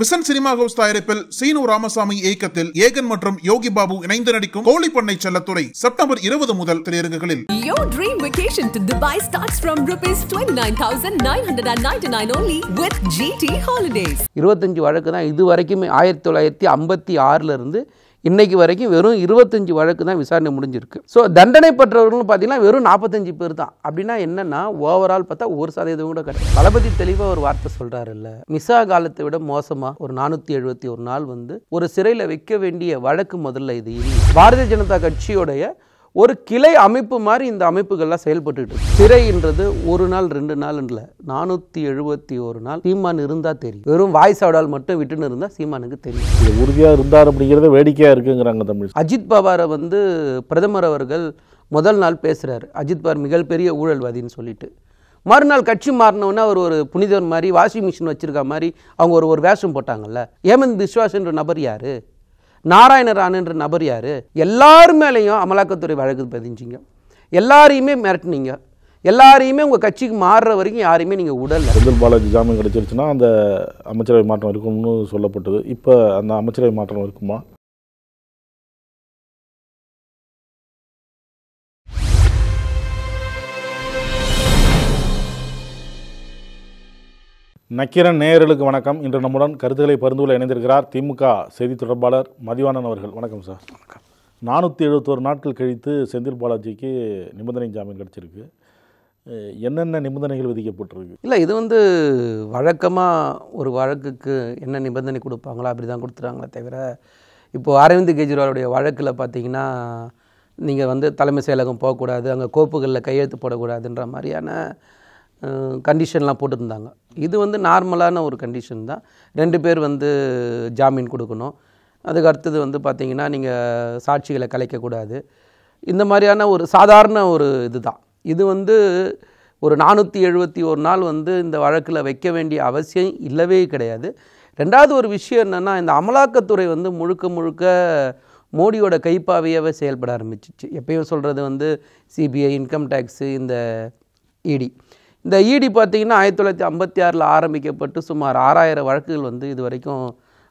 Vision cinema house தயாரிப்பில் சீனு ராமசாமி இயக்கத்தில் ஏகன் மற்றும் யோகி பாபு இணைந்து நடிக்கும் கோழி பண்ணை செல்லத்துறை செப்டம்பர் இருபது முதல் திரையரங்குகளில் Your dream vacation to Dubai starts from rupees 29,999 only with GT Holidays. 25 வழக்கு தான் இது வரைக்கும் ஆயிரத்தி தொள்ளாயிரத்தி ஐம்பத்தி ஆறுல இருந்து இன்னைக்கு வரைக்கும் வெறும் இருபத்தஞ்சி வழக்கு தான் விசாரணை முடிஞ்சிருக்கு ஸோ தண்டனை பெற்றவர்கள் பார்த்தீங்கன்னா வெறும் நாற்பத்தஞ்சு பேர் தான் அப்படின்னா என்னென்னா ஓவரால் பார்த்தா ஒரு சதவீதம் கூட கிடையாது தளபதி தெளிவாக ஒரு வார்த்தை சொல்கிறாருல்ல மிசா காலத்தை விட மோசமாக ஒரு நானூற்றி எழுபத்தி ஒரு நாள் வந்து ஒரு சிறையில் வைக்க வேண்டிய வழக்கு முதல்ல இது பாரதிய ஜனதா கட்சியோடைய ஒரு கிளை அமைப்பு மாதிரி இந்த அமைப்புகள்லாம் செயல்பட்டுட்டு சிறைன்றது ஒரு நாள் ரெண்டு நாள் இல்லை நானூற்றி எழுபத்தி ஒரு நாள் சீமான் இருந்தால் தெரியும் வெறும் வாய்ஸாடால் மட்டும் விட்டுன்னு இருந்தால் சீமானுக்கு தெரியும் இது உறுதியாக இருந்தார் அப்படிங்கிறத வேடிக்கையாக இருக்குங்கிறாங்க தமிழ் அஜித் பவாரை வந்து பிரதமர் அவர்கள் முதல் நாள் பேசுகிறார் அஜித் பவார் மிகப்பெரிய ஊழல்வாதின்னு சொல்லிட்டு மறுநாள் கட்சி மாறினவுன்னா அவர் ஒரு புனிதர் மாதிரி வாஷிங் மிஷின் வச்சுருக்க மாதிரி அவங்க ஒரு ஒரு வேஷம் போட்டாங்கல்ல ஏமந்த் பிஸ்வாஸ் என்ற நபர் யார் நாராயணரான் என்ற நபர் யார் எல்லார் மேலேயும் அமலாக்கத்துறை வழக்கு பதிஞ்சிங்க எல்லாரையுமே மிரட்டினீங்க எல்லாரையுமே உங்கள் கட்சிக்கு மாறுற வரைக்கும் யாரையுமே நீங்கள் உடல் செந்தில் பாலாஜி ஜாமீன் கிடைச்சிருச்சுன்னா அந்த அமைச்சரவை மாற்றம் இருக்கும்னு சொல்லப்பட்டது இப்போ அந்த அமைச்சரவை மாற்றம் இருக்குமா நக்கிரன் நேயர்களுக்கு வணக்கம் இன்று நம்முடன் கருத்துக்களை பரிந்துள்ள இணைந்திருக்கிறார் திமுக செய்தி தொடர்பாளர் மதிவானன் அவர்கள் வணக்கம் சார் வணக்கம் நானூற்றி எழுபத்தோரு நாட்கள் கழித்து செந்தில் பாலாஜிக்கு நிபந்தனை ஜாமீன் கிடச்சிருக்கு என்னென்ன நிபந்தனைகள் விதிக்கப்பட்டிருக்கு இல்லை இது வந்து வழக்கமாக ஒரு வழக்குக்கு என்ன நிபந்தனை கொடுப்பாங்களா அப்படி தான் கொடுத்துறாங்களே தவிர இப்போது அரவிந்த் கெஜ்ரிவாலுடைய வழக்கில் பார்த்தீங்கன்னா நீங்கள் வந்து தலைமை செயலகம் போகக்கூடாது அங்கே கோப்புகளில் கையெழுத்து போடக்கூடாதுன்ற மாதிரியான கண்டிஷன்லாம் போட்டுருந்தாங்க இது வந்து நார்மலான ஒரு கண்டிஷன் தான் ரெண்டு பேர் வந்து ஜாமீன் கொடுக்கணும் அதுக்கு அடுத்தது வந்து பார்த்திங்கன்னா நீங்கள் சாட்சிகளை கலைக்கக்கூடாது இந்த மாதிரியான ஒரு சாதாரண ஒரு இது தான் இது வந்து ஒரு நானூற்றி எழுபத்தி ஒரு நாள் வந்து இந்த வழக்கில் வைக்க வேண்டிய அவசியம் இல்லவே கிடையாது ரெண்டாவது ஒரு விஷயம் என்னென்னா இந்த அமலாக்கத்துறை வந்து முழுக்க முழுக்க மோடியோட கைப்பாவையாகவே செயல்பட ஆரம்பிச்சிச்சு எப்பயும் சொல்கிறது வந்து சிபிஐ இன்கம் டேக்ஸு இந்த இடி e இந்த இடி e பார்த்திங்கன்னா ஆயிரத்தி தொள்ளாயிரத்தி ஐம்பத்தி ஆறில் ஆரம்பிக்கப்பட்டு சுமார் ஆறாயிரம் வழக்குகள் வந்து இது வரைக்கும்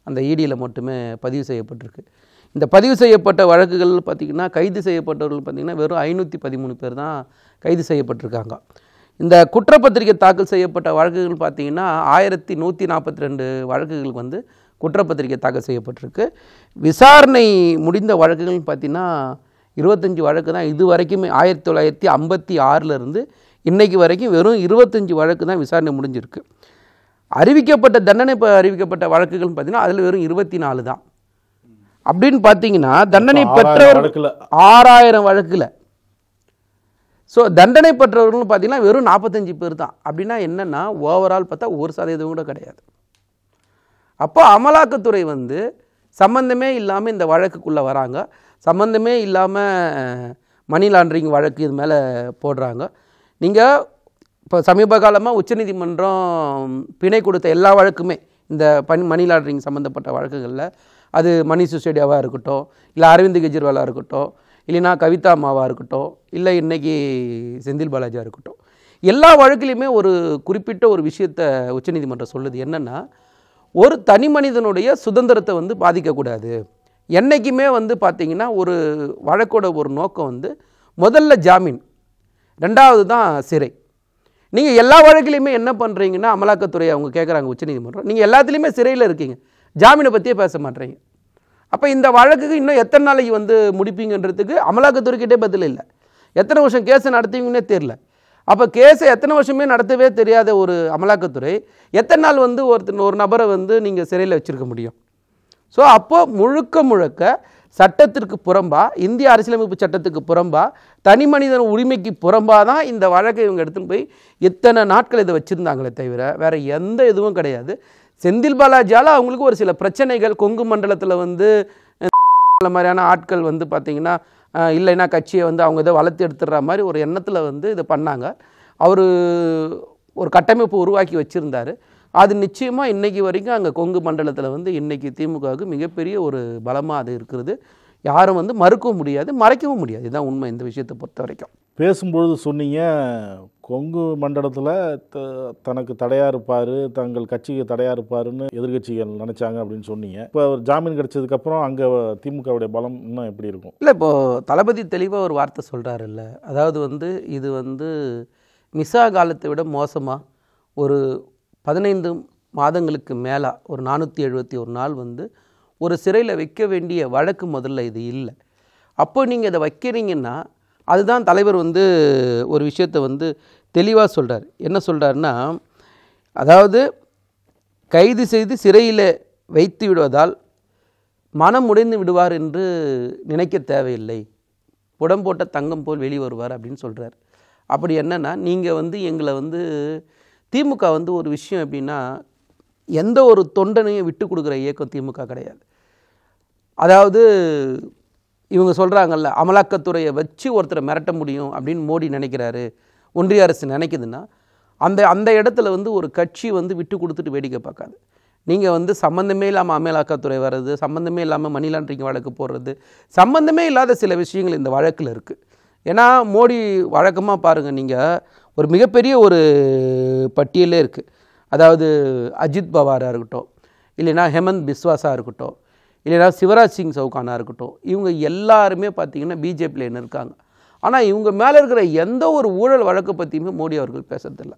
அந்த இடியில் e மட்டுமே பதிவு செய்யப்பட்டிருக்கு இந்த பதிவு செய்யப்பட்ட வழக்குகள் பார்த்திங்கன்னா கைது செய்யப்பட்டவர்கள் பார்த்திங்கன்னா வெறும் ஐநூற்றி பதிமூணு பேர் தான் கைது செய்யப்பட்டிருக்காங்க இந்த குற்றப்பத்திரிகை தாக்கல் செய்யப்பட்ட வழக்குகள் பார்த்திங்கன்னா ஆயிரத்தி நூற்றி நாற்பத்தி ரெண்டு வழக்குகள் வந்து குற்றப்பத்திரிகை தாக்கல் செய்யப்பட்டிருக்கு விசாரணை முடிந்த வழக்குகள்னு பார்த்திங்கன்னா இருபத்தஞ்சி வழக்கு தான் இது வரைக்குமே ஆயிரத்தி தொள்ளாயிரத்தி ஐம்பத்தி ஆறிலிருந்து இன்றைக்கு வரைக்கும் வெறும் இருபத்தஞ்சி வழக்கு தான் விசாரணை முடிஞ்சிருக்கு அறிவிக்கப்பட்ட தண்டனை இப்போ அறிவிக்கப்பட்ட வழக்குகள்னு பார்த்தீங்கன்னா அதில் வெறும் இருபத்தி நாலு தான் அப்படின்னு பார்த்தீங்கன்னா தண்டனை பெற்றவர் ஆறாயிரம் வழக்கில் ஸோ தண்டனை பெற்றவர்கள் பார்த்தீங்கன்னா வெறும் நாற்பத்தஞ்சு பேர் தான் அப்படின்னா என்னென்னா ஓவரால் பார்த்தா ஒரு சதவீதம் கூட கிடையாது அப்போ அமலாக்கத்துறை வந்து சம்மந்தமே இல்லாமல் இந்த வழக்குக்குள்ளே வராங்க சம்மந்தமே இல்லாமல் மணி லாண்ட்ரிங் வழக்கு இது மேலே போடுறாங்க நீங்கள் இப்போ சமீப காலமாக உச்சநீதிமன்றம் பிணை கொடுத்த எல்லா வழக்குமே இந்த பணி மணி லாண்டரிங் சம்மந்தப்பட்ட வழக்குகளில் அது மணி சுசேடியாவாக இருக்கட்டும் இல்லை அரவிந்த் கெஜ்ரிவாலாக இருக்கட்டும் இல்லைனா கவிதா அம்மாவாக இருக்கட்டும் இல்லை இன்றைக்கி செந்தில் பாலாஜியாக இருக்கட்டும் எல்லா வழக்குலையுமே ஒரு குறிப்பிட்ட ஒரு விஷயத்தை உச்சநீதிமன்றம் சொல்லுது என்னென்னா ஒரு தனி மனிதனுடைய சுதந்திரத்தை வந்து பாதிக்கக்கூடாது என்றைக்குமே வந்து பார்த்திங்கன்னா ஒரு வழக்கோட ஒரு நோக்கம் வந்து முதல்ல ஜாமீன் ரெண்டாவது தான் சிறை நீங்கள் எல்லா வழக்கிலையுமே என்ன பண்ணுறீங்கன்னா அமலாக்கத்துறை அவங்க கேட்குறாங்க உச்சநீதிமன்றம் நீங்கள் எல்லாத்துலேயுமே சிறையில் இருக்கீங்க ஜாமீனை பற்றியே பேச மாட்டேறீங்க அப்போ இந்த வழக்குக்கு இன்னும் எத்தனை நாளைக்கு வந்து முடிப்பீங்கன்றதுக்கு அமலாக்கத்துறைக்கிட்டே பதில் இல்லை எத்தனை வருஷம் கேஸை நடத்துவீங்கன்னே தெரில அப்போ கேஸை எத்தனை வருஷமே நடத்தவே தெரியாத ஒரு அமலாக்கத்துறை எத்தனை நாள் வந்து ஒருத்தர் ஒரு நபரை வந்து நீங்கள் சிறையில் வச்சுருக்க முடியும் ஸோ அப்போது முழுக்க முழுக்க சட்டத்திற்கு புறம்பா இந்திய அரசியலமைப்பு சட்டத்துக்கு புறம்பா தனி மனிதன் உரிமைக்கு புறம்பா தான் இந்த வழக்கை இவங்க எடுத்துன்னு போய் இத்தனை நாட்கள் இதை வச்சுருந்தாங்களே தவிர வேறு எந்த இதுவும் கிடையாது செந்தில் பாலாஜியால் அவங்களுக்கு ஒரு சில பிரச்சனைகள் கொங்கு மண்டலத்தில் வந்து மாதிரியான ஆட்கள் வந்து பார்த்திங்கன்னா இல்லைன்னா கட்சியை வந்து அவங்க இதை வளர்த்து எடுத்துடுற மாதிரி ஒரு எண்ணத்தில் வந்து இதை பண்ணாங்க அவர் ஒரு கட்டமைப்பு உருவாக்கி வச்சுருந்தார் அது நிச்சயமாக இன்றைக்கி வரைக்கும் அங்கே கொங்கு மண்டலத்தில் வந்து இன்றைக்கி திமுகவுக்கு மிகப்பெரிய ஒரு பலமாக அது இருக்கிறது யாரும் வந்து மறுக்கவும் முடியாது மறைக்கவும் முடியாது இதுதான் உண்மை இந்த விஷயத்தை பொறுத்த வரைக்கும் பேசும்பொழுது சொன்னீங்க கொங்கு மண்டலத்தில் த தனக்கு தடையாக இருப்பார் தங்கள் கட்சிக்கு தடையாக இருப்பாருன்னு எதிர்கட்சிகள் நினச்சாங்க அப்படின்னு சொன்னீங்க இப்போ ஒரு ஜாமீன் கிடச்சதுக்கப்புறம் அங்கே திமுகவுடைய பலம் இன்னும் எப்படி இருக்கும் இல்லை இப்போது தளபதி தெளிவாக ஒரு வார்த்தை சொல்கிறாரு இல்லை அதாவது வந்து இது வந்து மிசா காலத்தை விட மோசமாக ஒரு பதினைந்து மாதங்களுக்கு மேலே ஒரு நானூற்றி எழுபத்தி ஒரு நாள் வந்து ஒரு சிறையில் வைக்க வேண்டிய வழக்கு முதல்ல இது இல்லை அப்போ நீங்கள் இதை வைக்கிறீங்கன்னா அதுதான் தலைவர் வந்து ஒரு விஷயத்தை வந்து தெளிவாக சொல்கிறார் என்ன சொல்கிறாருன்னா அதாவது கைது செய்து சிறையில் வைத்து விடுவதால் மனம் உடைந்து விடுவார் என்று நினைக்க தேவையில்லை உடம்போட்ட தங்கம் போல் வெளியே வருவார் அப்படின்னு சொல்கிறார் அப்படி என்னென்னா நீங்கள் வந்து எங்களை வந்து திமுக வந்து ஒரு விஷயம் எப்படின்னா எந்த ஒரு தொண்டனையும் விட்டு கொடுக்குற இயக்கம் திமுக கிடையாது அதாவது இவங்க சொல்கிறாங்கல்ல அமலாக்கத்துறையை வச்சு ஒருத்தரை மிரட்ட முடியும் அப்படின்னு மோடி நினைக்கிறாரு ஒன்றிய அரசு நினைக்குதுன்னா அந்த அந்த இடத்துல வந்து ஒரு கட்சி வந்து விட்டு கொடுத்துட்டு வேடிக்கை பார்க்காது நீங்கள் வந்து சம்மந்தமே இல்லாமல் அமலாக்கத்துறை வர்றது சம்மந்தமே இல்லாமல் மணி லாண்ட்ரிங் வழக்கு போடுறது சம்மந்தமே இல்லாத சில விஷயங்கள் இந்த வழக்கில் இருக்குது ஏன்னா மோடி வழக்கமாக பாருங்கள் நீங்கள் ஒரு மிகப்பெரிய ஒரு பட்டியலே இருக்குது அதாவது அஜித் பவாராக இருக்கட்டும் இல்லைனா ஹெமந்த் பிஸ்வாஸாக இருக்கட்டும் இல்லைனா சிவராஜ் சிங் சவுகானாக இருக்கட்டும் இவங்க எல்லாருமே பார்த்திங்கன்னா பிஜேபியில் இருக்காங்க ஆனால் இவங்க மேலே இருக்கிற எந்த ஒரு ஊழல் வழக்கு பற்றியுமே மோடி அவர்கள் பேசுறதில்ல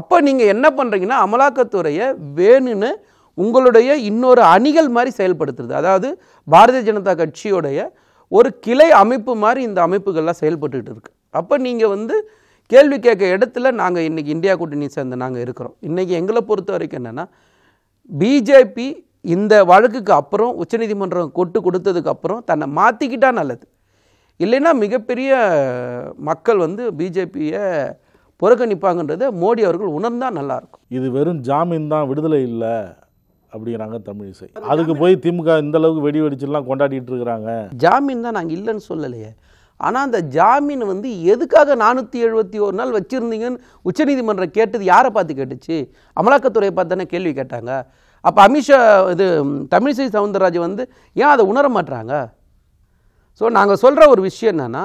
அப்போ நீங்கள் என்ன பண்ணுறீங்கன்னா அமலாக்கத்துறையை வேணும்னு உங்களுடைய இன்னொரு அணிகள் மாதிரி செயல்படுத்துறது அதாவது பாரதிய ஜனதா கட்சியோடைய ஒரு கிளை அமைப்பு மாதிரி இந்த அமைப்புகள்லாம் செயல்பட்டுக்கிட்டு இருக்கு அப்போ நீங்கள் வந்து கேள்வி கேட்க இடத்துல நாங்கள் இன்றைக்கி இந்தியா கூட்டணி சேர்ந்து நாங்கள் இருக்கிறோம் இன்றைக்கி எங்களை பொறுத்த வரைக்கும் என்னென்னா பிஜேபி இந்த வழக்குக்கு அப்புறம் உச்சநீதிமன்றம் கொட்டு கொடுத்ததுக்கு அப்புறம் தன்னை மாற்றிக்கிட்டால் நல்லது இல்லைன்னா மிகப்பெரிய மக்கள் வந்து பிஜேபியை புறக்கணிப்பாங்கன்றதை மோடி அவர்கள் உணர்ந்தால் நல்லாயிருக்கும் இது வெறும் ஜாமீன் தான் விடுதலை இல்லை அப்படிங்கிறாங்க தமிழிசை அதுக்கு போய் திமுக இந்த அளவுக்கு வெடி வெடிச்சுலாம் கொண்டாடிட்டு இருக்கிறாங்க ஜாமீன் தான் நாங்கள் இல்லைன்னு சொல்லலையே ஆனால் அந்த ஜாமீன் வந்து எதுக்காக நானூற்றி எழுபத்தி ஒரு நாள் வச்சுருந்தீங்கன்னு உச்சநீதிமன்றம் கேட்டது யாரை பார்த்து கேட்டுச்சு அமலாக்கத்துறையை பார்த்து தானே கேள்வி கேட்டாங்க அப்போ அமித்ஷா இது தமிழிசை சவுந்தரராஜ் வந்து ஏன் அதை உணர மாட்டுறாங்க ஸோ நாங்கள் சொல்கிற ஒரு விஷயம் என்னென்னா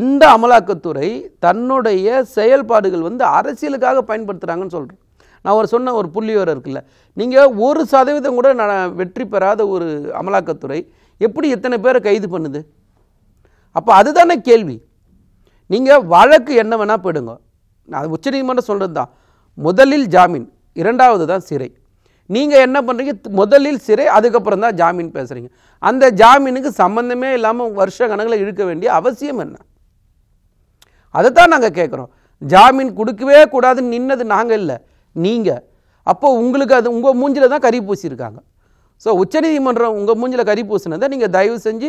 இந்த அமலாக்கத்துறை தன்னுடைய செயல்பாடுகள் வந்து அரசியலுக்காக பயன்படுத்துகிறாங்கன்னு சொல்கிறேன் நான் ஒரு சொன்ன ஒரு புள்ளியோரம் இருக்குல்ல நீங்கள் ஒரு சதவீதம் கூட நான் வெற்றி பெறாத ஒரு அமலாக்கத்துறை எப்படி எத்தனை பேரை கைது பண்ணுது அப்போ அதுதானே கேள்வி நீங்கள் வழக்கு என்ன வேணால் போயிடுங்க அது உச்சநீதிமன்றம் சொல்கிறது தான் முதலில் ஜாமீன் இரண்டாவது தான் சிறை நீங்கள் என்ன பண்ணுறீங்க முதலில் சிறை அதுக்கப்புறம் தான் ஜாமீன் பேசுகிறீங்க அந்த ஜாமீனுக்கு சம்மந்தமே இல்லாமல் வருஷ கணக்கில் இழுக்க வேண்டிய அவசியம் என்ன அதை தான் நாங்கள் கேட்குறோம் ஜாமீன் கொடுக்கவே கூடாதுன்னு நின்னது நாங்கள் இல்லை நீங்கள் அப்போது உங்களுக்கு அது உங்கள் மூஞ்சில் தான் கறி பூசியிருக்காங்க ஸோ உச்சநீதிமன்றம் உங்கள் மூஞ்சில் கறி பூசினதை நீங்கள் தயவு செஞ்சு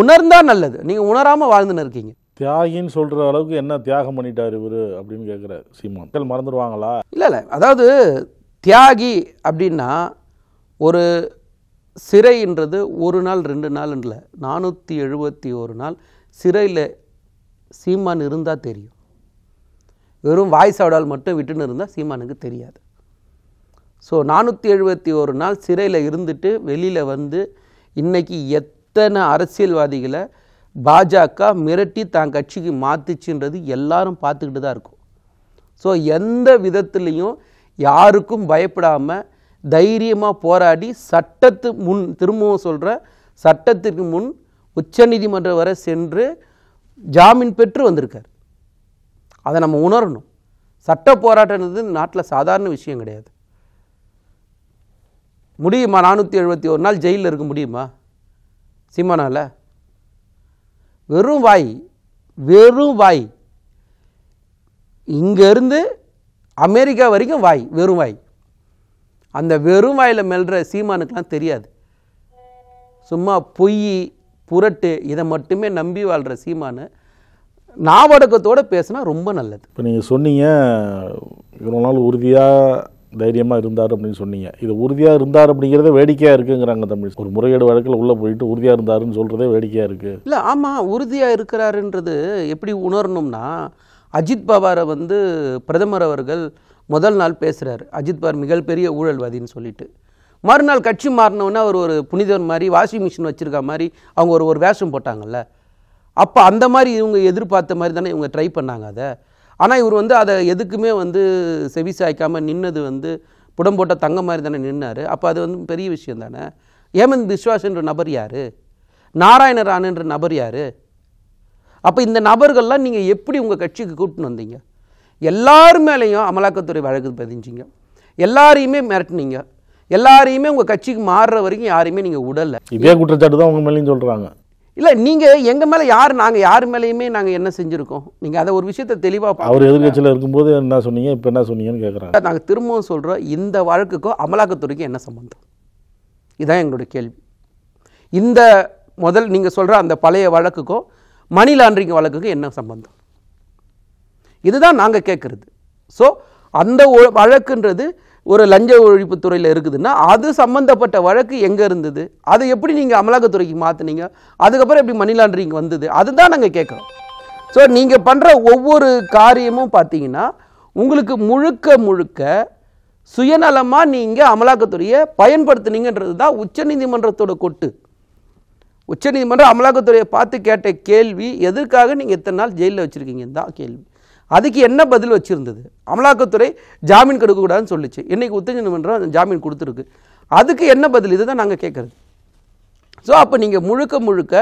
உணர்ந்தால் நல்லது நீங்கள் உணராமல் வாழ்ந்துன்னு இருக்கீங்க தியாகின்னு சொல்கிற அளவுக்கு என்ன தியாகம் பண்ணிட்டார் இவர் அப்படின்னு கேட்குற சீமா மக்கள் மறந்துடுவாங்களா இல்லை இல்லை அதாவது தியாகி அப்படின்னா ஒரு சிறைன்றது ஒரு நாள் ரெண்டு நாள் நானூற்றி எழுபத்தி ஒரு நாள் சிறையில் சீமான் இருந்தால் தெரியும் வெறும் வாய் சாவடால் மட்டும் விட்டுன்னு இருந்தால் சீமானுக்கு தெரியாது ஸோ நானூற்றி எழுபத்தி ஒரு நாள் சிறையில் இருந்துட்டு வெளியில் வந்து இன்றைக்கி எத் இத்தனை அரசியல்வாதிகளை பாஜக மிரட்டி தான் கட்சிக்கு மாற்றுச்சுன்றது எல்லாரும் பார்த்துக்கிட்டு தான் இருக்கும் ஸோ எந்த விதத்துலேயும் யாருக்கும் பயப்படாமல் தைரியமாக போராடி சட்டத்து முன் திரும்பவும் சொல்கிற சட்டத்திற்கு முன் உச்சநீதிமன்றம் வரை சென்று ஜாமீன் பெற்று வந்திருக்கார் அதை நம்ம உணரணும் சட்ட போராட்டம்ன்றது நாட்டில் சாதாரண விஷயம் கிடையாது முடியுமா நானூற்றி எழுபத்தி ஒரு நாள் ஜெயிலில் இருக்க முடியுமா சிம்மனால் வெறும் வாய் வெறும் வாய் இங்கேருந்து அமெரிக்கா வரைக்கும் வாய் வெறும் வாய் அந்த வெறும் வாயில் மெல்ற சீமானுக்கெலாம் தெரியாது சும்மா பொய் புரட்டு இதை மட்டுமே நம்பி வாழ்கிற சீமானு நாவடக்கத்தோடு பேசுனா ரொம்ப நல்லது இப்போ நீங்கள் சொன்னீங்க இவ்வளோ நாள் உறுதியாக தைரியமாக இருந்தார் அப்படின்னு சொன்னீங்க இது உறுதியாக இருந்தார் அப்படிங்கிறத வேடிக்கையாக இருக்குங்கிறாங்க தமிழ் ஒரு முறையீடு வழக்கில் உள்ளே போயிட்டு உறுதியாக இருந்தாருன்னு சொல்கிறதே வேடிக்கையாக இருக்குது இல்லை ஆமாம் உறுதியாக இருக்கிறாருன்றது எப்படி உணரணும்னா அஜித் பவாரை வந்து பிரதமர் அவர்கள் முதல் நாள் பேசுகிறார் அஜித் பவார் மிகப்பெரிய ஊழல்வாதின்னு சொல்லிட்டு மறுநாள் கட்சி மாறினோன்னா அவர் ஒரு புனிதர் மாதிரி வாஷிங் மிஷின் வச்சுருக்க மாதிரி அவங்க ஒரு ஒரு வேஷம் போட்டாங்கல்ல அப்போ அந்த மாதிரி இவங்க எதிர்பார்த்த மாதிரி தானே இவங்க ட்ரை பண்ணாங்க அதை ஆனால் இவர் வந்து அதை எதுக்குமே வந்து செவி சாய்க்காமல் நின்னது வந்து புடம் போட்ட தங்க மாதிரி தானே நின்னார் அப்போ அது வந்து பெரிய விஷயம் தானே ஏமந்த் விஸ்வாஸ்ன்ற நபர் யார் என்ற நபர் யார் அப்போ இந்த நபர்கள்லாம் நீங்கள் எப்படி உங்கள் கட்சிக்கு கூப்பிட்டு வந்தீங்க எல்லார் மேலேயும் அமலாக்கத்துறை வழக்கு பதிஞ்சிங்க எல்லாரையுமே மிரட்டினீங்க எல்லாரையுமே உங்கள் கட்சிக்கு மாறுற வரைக்கும் யாரையுமே நீங்கள் உடலை இதே குற்றச்சாட்டு தான் உங்கள் மேலேயும் சொல்கிறாங்க இல்லை நீங்கள் எங்கள் மேலே யார் நாங்கள் யார் மேலேயுமே நாங்கள் என்ன செஞ்சுருக்கோம் நீங்கள் அதை ஒரு விஷயத்தை தெளிவாக அவர் எதிர்கட்சியில் இருக்கும்போது என்ன சொன்னீங்க இப்போ என்ன சொன்னீங்கன்னு கேட்குறாங்க நாங்கள் திரும்பவும் சொல்கிறோம் இந்த வழக்குக்கும் அமலாக்கத்துறைக்கும் என்ன சம்மந்தம் இதுதான் எங்களுடைய கேள்வி இந்த முதல் நீங்கள் சொல்கிற அந்த பழைய வழக்குக்கும் மணி லாண்ட்ரிங் வழக்குக்கும் என்ன சம்பந்தம் இதுதான் நாங்கள் கேட்குறது ஸோ அந்த வழக்குன்றது ஒரு லஞ்ச ஒழிப்பு துறையில் இருக்குதுன்னா அது சம்மந்தப்பட்ட வழக்கு எங்கே இருந்தது அதை எப்படி நீங்கள் அமலாக்கத்துறைக்கு மாற்றினீங்க அதுக்கப்புறம் எப்படி மணி லாண்ட்ரிங் வந்தது அதுதான் நாங்கள் கேட்குறோம் ஸோ நீங்கள் பண்ணுற ஒவ்வொரு காரியமும் பார்த்தீங்கன்னா உங்களுக்கு முழுக்க முழுக்க சுயநலமாக நீங்கள் அமலாக்கத்துறையை பயன்படுத்துனீங்கன்றது தான் உச்சநீதிமன்றத்தோட கொட்டு உச்சநீதிமன்றம் அமலாக்கத்துறையை பார்த்து கேட்ட கேள்வி எதற்காக நீங்கள் எத்தனை நாள் ஜெயிலில் வச்சுருக்கீங்க தான் கேள்வி அதுக்கு என்ன பதில் வச்சுருந்தது அமலாக்கத்துறை ஜாமீன் கொடுக்கக்கூடாதுன்னு சொல்லிச்சு இன்றைக்கி உச்ச நீதிமன்றம் ஜாமீன் கொடுத்துருக்கு அதுக்கு என்ன பதில் இது தான் நாங்கள் கேட்குறது ஸோ அப்போ நீங்கள் முழுக்க முழுக்க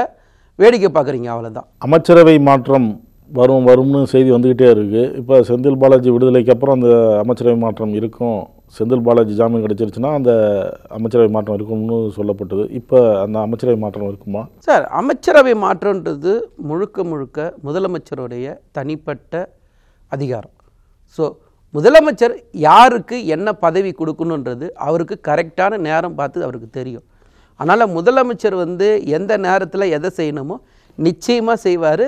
வேடிக்கை பார்க்குறீங்க அவ்வளோதான் அமைச்சரவை மாற்றம் வரும் வரும்னு செய்தி வந்துக்கிட்டே இருக்குது இப்போ செந்தில் பாலாஜி விடுதலைக்கு அப்புறம் அந்த அமைச்சரவை மாற்றம் இருக்கும் செந்தில் பாலாஜி ஜாமீன் கிடச்சிருச்சுன்னா அந்த அமைச்சரவை மாற்றம் இருக்கும்னு சொல்லப்பட்டது இப்போ அந்த அமைச்சரவை மாற்றம் இருக்குமா சார் அமைச்சரவை மாற்றன்றது முழுக்க முழுக்க முதலமைச்சருடைய தனிப்பட்ட அதிகாரம் ஸோ முதலமைச்சர் யாருக்கு என்ன பதவி கொடுக்கணுன்றது அவருக்கு கரெக்டான நேரம் பார்த்து அவருக்கு தெரியும் அதனால் முதலமைச்சர் வந்து எந்த நேரத்தில் எதை செய்யணுமோ நிச்சயமாக செய்வார்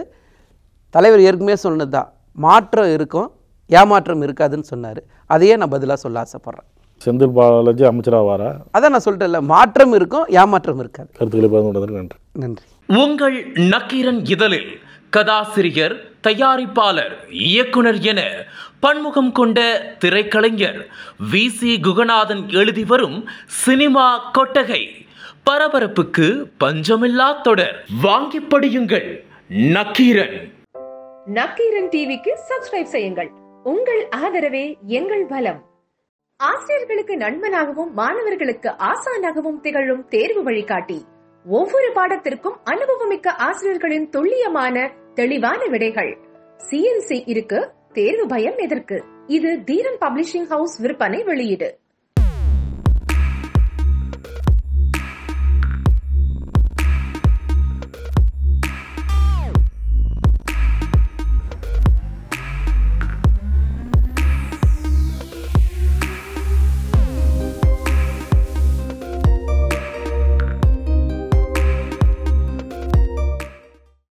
தலைவர் ஏற்கனவே சொன்னது தான் மாற்றம் இருக்கும் ஏமாற்றம் இருக்காதுன்னு சொன்னார் அதையே நான் பதிலாக சொல்ல ஆசைப்பட்றேன் செந்தில் பாலாஜி வாரா அதான் நான் சொல்லிட்டேன்ல மாற்றம் இருக்கும் ஏமாற்றம் இருக்காது கருத்துக்களை நன்றி நன்றி உங்கள் நக்கீரன் இதழில் கதாசிரியர் தயாரிப்பாளர் இயக்குனர் என பன்முகம் கொண்ட திரைக்கலைஞர் வி சி குகநாதன் எழுதி வரும் சினிமா கொட்டகை பரபரப்புக்கு பஞ்சமில்லா தொடர் வாங்கி படியுங்கள் நக்கீரன் நக்கீரன் டிவிக்கு சப்ஸ்கிரைப் செய்யுங்கள் உங்கள் ஆதரவே எங்கள் பலம் ஆசிரியர்களுக்கு நண்பனாகவும் மாணவர்களுக்கு ஆசானாகவும் திகழும் தேர்வு வழிகாட்டி ஒவ்வொரு பாடத்திற்கும் அனுபவமிக்க ஆசிரியர்களின் துல்லியமான தெளிவான விடைகள் சிஎன்சி இருக்கு தேர்வு பயம் எதற்கு இது தீரன் பப்ளிஷிங் ஹவுஸ் விற்பனை வெளியீடு